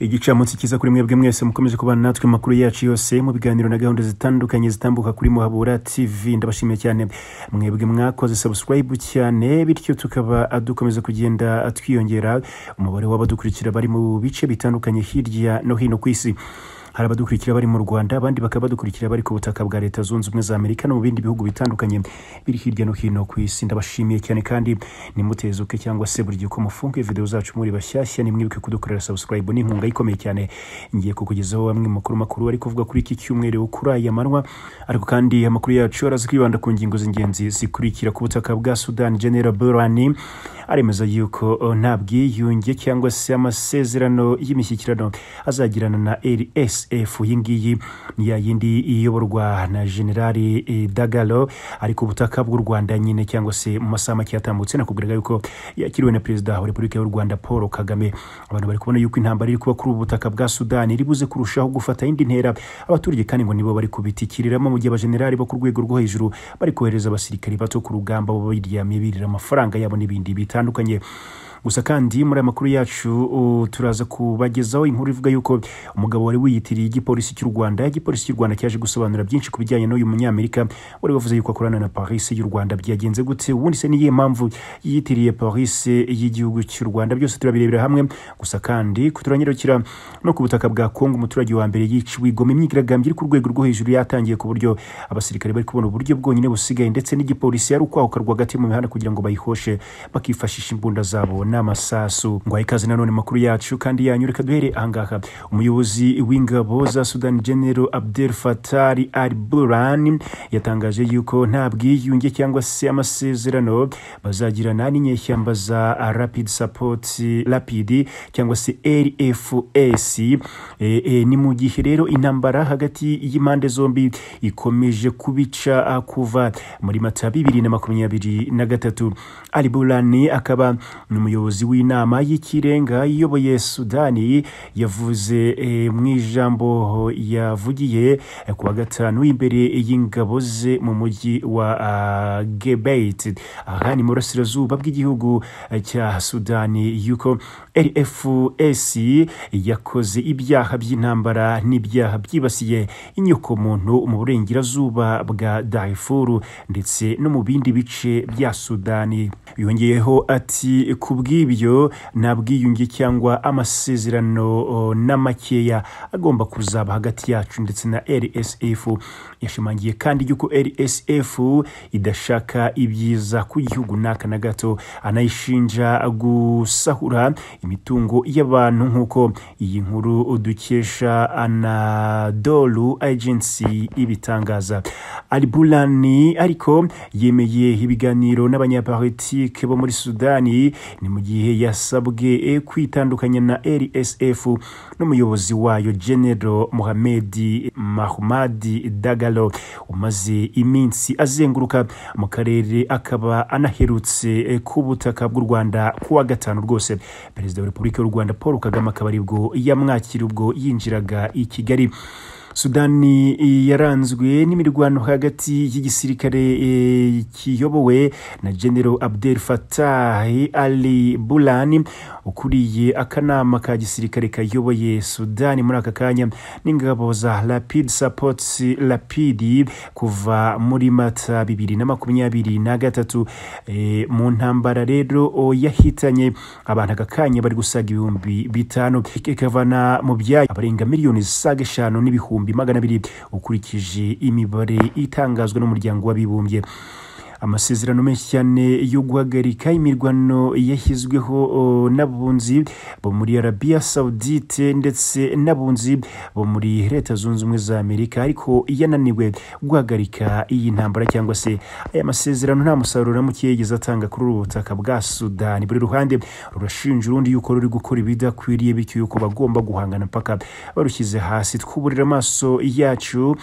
igicamunsi cyiza kuri mwebwe mwese mukomeze kubana natwe amakuru yacu yose mu biganiro na gahunda zitandukanye zitambuka kuri muhabura tv ndabashimiye cyane mwebwe mwakoze subscribe cyane bityo tukaba dukomeza kugenda twiyongera umubare w'abadukurikira bari mu bice bitandukanye hirya no hino ku isi hari abadukurikira bari mu rwanda abandi bakaba badukurikira bari ku butaka bwa leta zunze ubumwe za amerika no mu bindi bihugu bitandukanye biri hirya no hino ku isi ndabashimiye cyane kandi nimutezuke cyangwa se buri gihe uko mufunguye videwo zacu muri bashyashya nimwibuke kudukorera subscribe n'inkunga ikomeye cyane ngiye kukugezaho amwe mu makuru makuru ari kuvuga kuri iki cyumweru kuri aya manywa ariko kandi amakuru yacu arazi kwibanda ku ngingo z'ingenzi zikurikira ku butaka bwa sudani general burani aremeza yuko uh, nta bwiyunge cyangwa se amasezerano y'imishyikirano azagirana na rsf iyi ngiyi ni ya yindi iyoborwa na generali uh, dagalo ari ku butaka bw'u rwanda nyine cyangwa se mu masaha make yatambutse nakubwiraga yuko yakiriwe na perezida wa repubulika y'u rwanda paul kagame abantu bari kubona yuko intambara iri kuba kuri ubu butaka bwa sudani ribuze kurushaho gufata indi ntera abaturage kandi ngo nibo bari kubitikiriramo mu gihe abajenerali bo ku rwego rwo hejuru bari kohereza abasirikari bato ku rugamba bo biryamiye birira amafaranga yabo n'ibindi bita bitandukanye gusa kandi muri aya makuru yacu turaza kubagezaho inkuru ivuga yuko umugabo wari wiyitiriye igipolisi cy'u Rwanda igipolisi cy'u Rwanda cyaje gusobanura byinshi ku bijyanye n'uyu munyamerika wari wavuze yuko akorana na Paris y'u Rwanda byagenze gute ubundi se niyihe mpamvu yiyitiriye Paris y'igihugu cy'u Rwanda byose turabirebera hamwe gusa kandi turanyarukira no ku butaka bwa Kongo umuturage wa mbere yiciwe igome imyigaragambyo iri ku rwego rwo hejuru yatangiye ku buryo abasirikare bari kubona uburyo bwonyine busigaye ndetse n'igipolisi yari ukwahuka rwagati mu mihanda kugira ngo bayihoshe bakifashisha imbunda zabo n'amasasu ngo ikaze nanone makuru yacu kandi yanyu reka duhere ahangaha umuyobozi w'ingabo za Sudan General Abdel Fatari al-Burhan yatangaje yuko nta bwiyunge cyangwa se amasezerano bazagirana n'inyeshyamba za Rapid Support rapidi cyangwa se RFS e, e, ni mu gihe rero intambara hagati y'impande zombi ikomeje kubica kuva muri mata bibiri na makumyabiri na gatatu al-Burhan akaba ni umuyobozi w'inama y'ikirenga iyoboye sudani yavuze eh, mu ijambo yavugiye eh, ku wa gatanu imbere y'ingabo ze mu mujyi wa ah, gebeit aha ni mu burasirazuba bw'igihugu eh, cya sudani yuko rfs yakoze ibyaha by'intambara n'ibyaha byibasiye inyokomuntu mu burengerazuba bwa darifuru ndetse no mu bindi bice bya sudani yongeyeho ati kubwira bw'ibyo nta bwiyunge cyangwa amasezerano eh, na agomba kuzaba hagati yacu ndetse na rsf yashimangiye kandi yuko rsf idashaka ibyiza ku gihugu n'aka na gato anayishinja gusahura imitungo y'abantu nk'uko iyi nkuru dukesha anadolu agency ibitangaza alburani ariko yemeye ibiganiro n'abanyapolitike bo muri sudani ni mu gihe yasabwe kwitandukanya na rsf n'umuyobozi wayo genero muhammedi Mahumadi daga dialogue umaze iminsi azenguruka mu karere akaba anaherutse eh, ku butaka bw'u rwanda kuwa gatanu rwose perezida wa repubulika y'u rwanda paul kagame akaba aribwo yamwakira ubwo yinjiraga i kigali sudani eh, yaranzwe n'imirwano hagati y'igisirikare eh, kiyobowe na genero abdel fatah ali bulani ukuriye akanama ka gisirikare kayoboye sudani muri aka kanya n'ingabo za rapid support rapid kuva muri mata bibiri na makumyabiri na gatatu eh, mu ntambara rero oh, yahitanye abantu aka kanya bari gusaga ibihumbi bitanu ikavana mu byaya abarenga miliyoni zisaga eshanu n'ibihumbi ibihumbi magana abiri ukurikije imibare itangazwa n'umuryango w'abibumbye amasezerano menshi cyane yo guhagarika imirwano yashyizweho n'abunzi bo muri Arabia Saudite ndetse n'abunzi bo muri leta zunze ubumwe za amerika ariko yananiwe guhagarika iyi ntambara cyangwa se aya masezerano nta musaruro muke yigeze atanga kuri ubu butaka bwa sudani buri ruhande rurashinja urundi yuko ruri gukora ibidakwiriye bityo yuko bagomba guhangana impaka barushyize hasi twuburira amaso yacu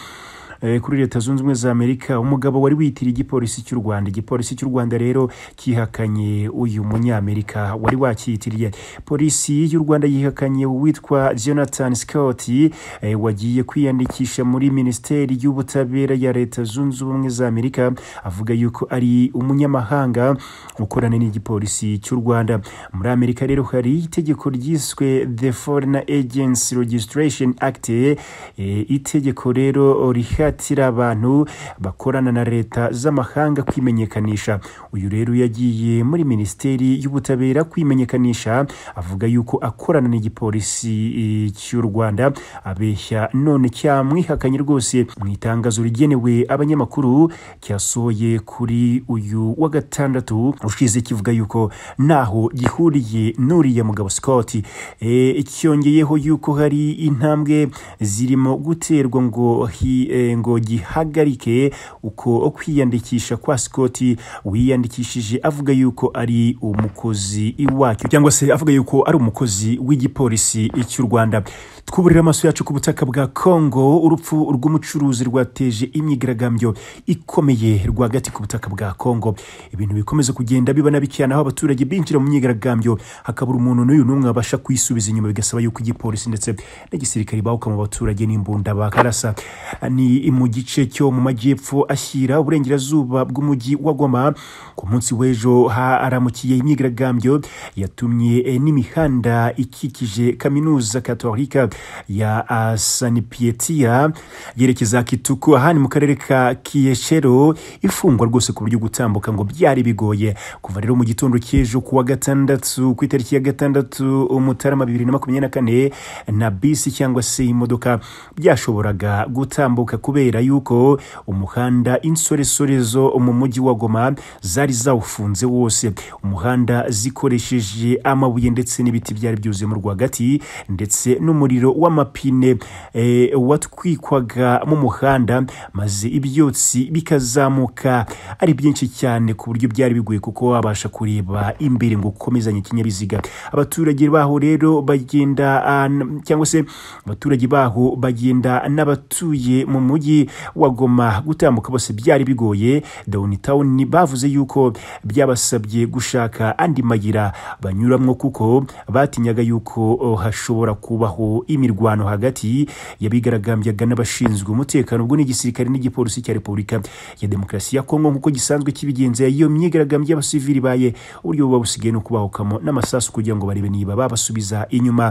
Eh, kuri leta zunze ubumwe za amerika umugabo wari witiriye igipolisi cy'u rwanda igipolisi cy'u rwanda rero kihakanye uyu munyamerika wari wakiyitiriye polisi y'u rwanda yihakanye uwitwa jonathan scott eh, wagiye kwiyandikisha muri minisiteri y'ubutabera ya leta zunze ubumwe za amerika avuga yuko ari umunyamahanga ukorana n'igipolisi cy'u rwanda muri amerika rero hari itegeko ryiswe the foreign agency registration act eh, itegeko rero riha ishakira abantu bakorana na leta z'amahanga kwimenyekanisha uyu rero yagiye muri minisiteri y'ubutabera kwimenyekanisha avuga yuko akorana n'igipolisi e, cy'u rwanda abeshya none cyamwihakanye rwose mu itangazo rigenewe abanyamakuru cyasohoye kuri uyu wa gatandatu ushize kivuga yuko naho gihuriye n'uriya mugabo scott e, cyongeyeho yuko hari intambwe zirimo guterwa ngo hi e, ngo gihagarike uko kwiyandikisha kwa sikoti wiyandikishije avuga yuko ari umukozi iwacyo cyangwa se avuga yuko ari umukozi w'igipolisi cy'u rwanda twuburira amaso yacu ku butaka bwa kongo urupfu rw'umucuruzi rwateje imyigaragambyo ikomeye rwagati ku butaka bwa kongo ibintu bikomeza kugenda biba cyane aho abaturage binjira mu myigaragambyo hakabura umuntu n'uyu n'umwe wabasha kwisubiza inyuma bigasaba yuko igipolisi ndetse n'igisirikare bahuka mu baturage n'imbunda bakarasa ni mu gice cyo mu majyepfo ashyira uburengerazuba bw'umujyi wa goma ku munsi w'ejo haramukiye imyigaragambyo yatumye n'imihanda ikikije kaminuza katolika ya ah, sanipietiya yerekeza kituku ahandi mu karere ka kiyeshero ifungwa rwose ku buryo gutambuka ngo byari bigoye kuva rero mu gitondo cy'ejo kuwa gatandatu ku itariki ya gatandatu umutarama bibiri na makumyabiri na kane na bisi cyangwa se imodoka byashoboraga gutambuka kubera yuko umuhanda insoresore zo mu mujyi wa goma zari zawufunze wose umuhanda zikoresheje amabuye ndetse n'ibiti byari byuzuye mu rwagati ndetse n'umuriro umuriro w'amapine eh, watwikwaga mu muhanda maze ibyotsi bikazamuka ari byinshi cyane ku buryo byari bigoye kuko wabasha kureba imbere ngo ukomezanye ikinyabiziga abaturage baho rero bagenda ah, cyangwa se abaturage baho bagenda n'abatuye mu mujyi wa Goma gutambuka bose byari bigoye downtown bavuze yuko byabasabye gushaka andi mayira banyuramo kuko batinyaga yuko oh, hashobora kubaho y'imirwano hagati y'abigaragambyaga n'abashinzwe umutekano ubwo n'igisirikare n'igipolisi cya repubulika ya demokarasi ya kongo nk'uko gisanzwe kibigenza iyo myigaragambyo y'abasivili baye uburyo buba busigaye no kubahukamo n'amasasu kugira ngo barebe niba babasubiza inyuma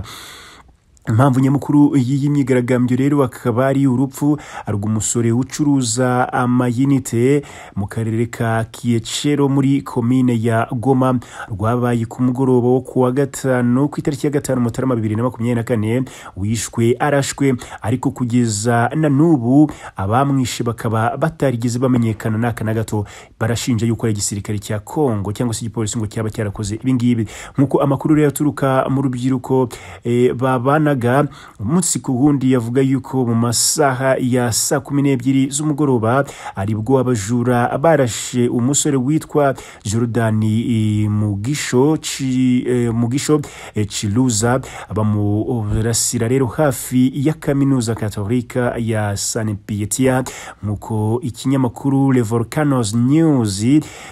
impamvu nyamukuru y'iyi myigaragambyo rero akaba ari urupfu rw'umusore ucuruza amayinite mu karere ka kiyecero muri komine ya goma rwabaye ku mugoroba wo kuwa gatanu ku itariki ya gatanu mutarama bibiri na makumyabiri na kane wishwe arashwe ariko kugeza na n'ubu abamwishe bakaba batarigeze bamenyekana n'aka na gato barashinja yuko ari igisirikare cya kongo cyangwa se igipolisi ngo cyaba cyarakoze ibingibi nk'uko amakuru rero aturuka mu rubyiruko eh, babana bigaragara umunsi ku wundi yavuga yuko mu masaha ya saa kumi n'ebyiri z'umugoroba aribwo abajura barashe umusore witwa jorudani eh, mugisho eh, mugisho eh, ciruza bamurasira rero hafi ya kaminuza katolika ya san piyetia nk'uko ikinyamakuru le volcanoes news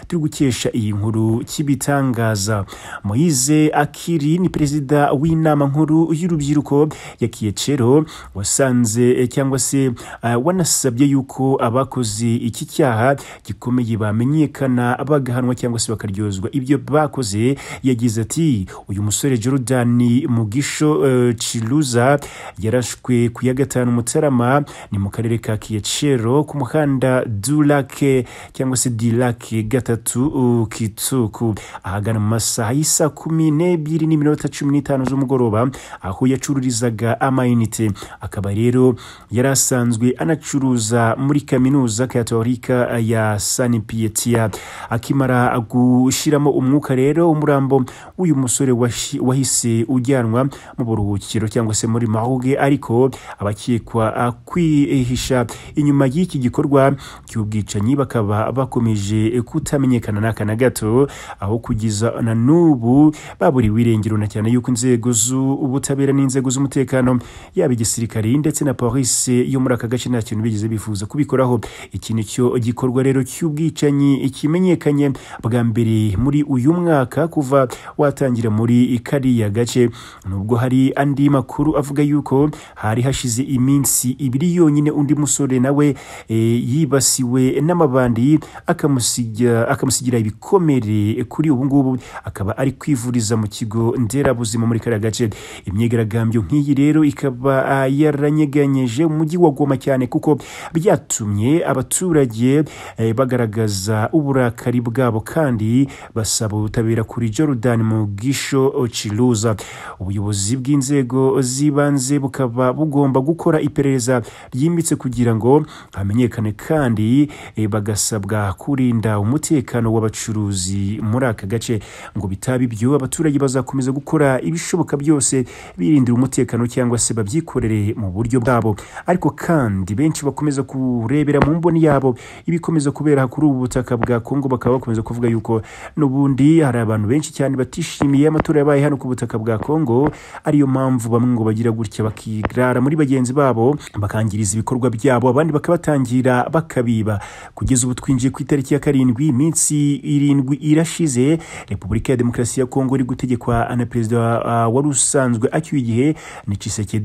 turi gukesha iyi nkuru kibitangaza moyize akiri ni perezida w'inama nkuru y'urubyiruko y'uko yakiye cero wasanze eh, cyangwa se eh, wanasabye yuko abakoze iki cyaha gikomeye bamenyekana bagahanwa cyangwa se bakaryozwa ibyo bakoze yagize ati uyu musore Jordan Mugisho uh, Chiluza yarashwe ku ya gatanu Mutarama ni mu karere ka Kiyacero ku muhanda Dulake cyangwa se Dilake gatatu uh, Kitsuku ahagana mu masaha y'isa kumi n'ebyiri n'iminota cumi n'itanu z'umugoroba aho yacuruje yacururizaga amayinite akaba rero yari asanzwe anacuruza muri kaminuza katolika ya sani piyetia akimara gushyiramo umwuka rero umurambo w'uyu musore wahise ujyanwa mu buruhukiro cyangwa se muri mahuge ariko abakekwa ah, kwihisha inyuma y'iki gikorwa cy'ubwicanyi bakaba bakomeje kutamenyekana n'aka na gato aho kugeza na n'ubu baburiwe irengero na cyane yuko inzego z'ubutabera n'inzego z'umutekano yaba igisirikare ndetse na polisi yo muri aka gace nta kintu bigeze bifuza kubikoraho iki cyo gikorwa rero cy'ubwicanyi kimenyekanye bwa mbere muri uyu mwaka kuva watangira muri kariya gace nubwo hari andi makuru avuga yuko hari hashize iminsi ibiri yonyine undi musore nawe e, yibasiwe n'amabandi akamusigira ibikomere kuri ubu ngubu akaba ari kwivuriza mu kigo nderabuzima muri kariya gace imyigaragambyo nk'iyi rero ikaba ah, yaranyeganyeje umujyi wa goma cyane kuko byatumye abaturage eh, bagaragaza uburakari bwabo kandi basaba ubutabera kuri Jordan mu gisho ciruza ubuyobozi bw'inzego z'ibanze bukaba bugomba gukora iperereza ryimbitse kugira ngo hamenyekane kandi eh, bagasabwa kurinda umutekano w'abacuruzi muri aka gace ngo bitaba ibyo abaturage bazakomeza gukora ibishoboka byose birindira umutekano cyangwa se babyikorere mu buryo bwabo ariko kandi benshi bakomeza kurebera mu mboni yabo ibikomeza kubera kuri ubu butaka bwa kongo bakaba bakomeza kuvuga yuko n'ubundi hari abantu benshi cyane batishimiye amatora yabaye hano ku butaka bwa kongo ariyo mpamvu bamwe ngo bagira gutya bakirara muri bagenzi babo bakangiriza ibikorwa byabo abandi bakabatangira bakabiba kugeza ubu twinjiye ku itariki ya karindwi iminsi irindwi irashize repubulika ya demokarasi ya kongo iri gutegekwa na perezida ah, wari usanzwe acyuye igihe ni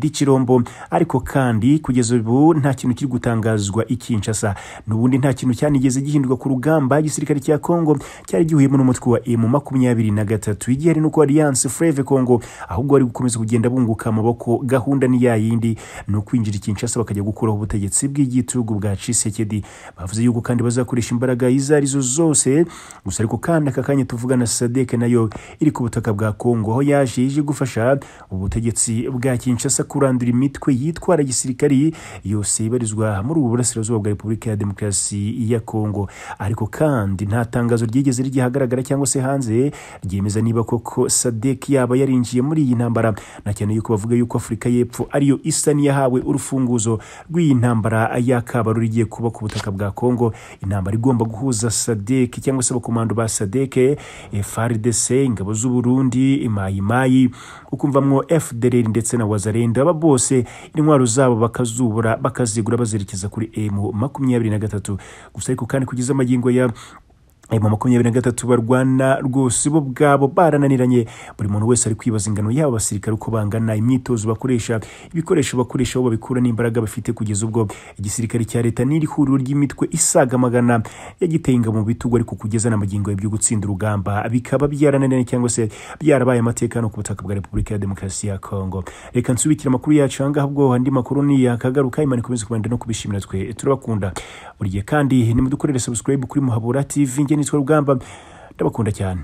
kirombo ariko kandi kugeza ubu nta kintu kiri gutangazwa ikinshasa n'ubundi nta kintu cyanigeze gihindurwa ku rugamba igisirikare cya kongo cyari gihuyemo n'umutwe wa emu makumyabiri na gatatu igihari nuko alliance freve kongo ahubwo bari gukomeza kugenda bunguka amaboko gahunda ni ya yindi ni ukwinjira ikinshasa bakajya gukuraho ubutegetsi bw'igitugu bwa cisekedi bavuze yuko kandi bazakoresha imbaraga izo arizo zose gusa ariko kandi aka kanya tuvugana sadeke nayo iri ku butaka bwa kongo aho yaje ije gufasha ubutegetsi bwa kinshasa kurandura imitwe yitwara gisirikari yose ibarizwa muri ubu burasirazuba bwa repubulika ya demokarasi ya kongo ariko kandi nta tangazo ryigeze rigihagaragara cyangwa se hanze ryemeza niba koko sadek yaba yarinjiye muri iyi ntambara na cyane yuko bavuga yuko afurika y'epfo ariyo isani yahawe urufunguzo rw'iyi ntambara ya kabaru rigiye kuba ku butaka bwa kongo intambara igomba guhuza sadek cyangwa se abakomando ba sadek frdc ingabo z'uburundi mayimayi ukumvamwo fdr ndetse na wazarenda aba bose intwaro zabo bakazubura bakazigura bazerekeza kuri emu makumyabiri na gatatu gusa ariko kandi kugeza amagingo ya aya makumyabiri na gatatu barwana rwose bo ubwabo barananiranye buri muntu wese ari kwibaza ingano yaba abasirikare uko bangana imyitozo bakoresha ibikoresho bakoresha aho babikura n'imbaraga bafite kugeza ubwo igisirikare cya leta n'iri huriro ry'imitwe isaga magana yagiteye ingabo mu bitugu ariko kugeza n'amagingo byo gutsinda urugamba bikaba byarananiranye cyangwa se byarabaye amateka hano ku butaka bwa repubulika ya demokarasi ya kongo reka nsubikire amakuru yacu ahangaha ubwo andi makuru ni yakagaruka imana ikomeze kubanda no kubishimira twe turabakunda buri gihe kandi nimudukorere subscribe kuri muhabura tv nitwe rugamba ndabakunda cyane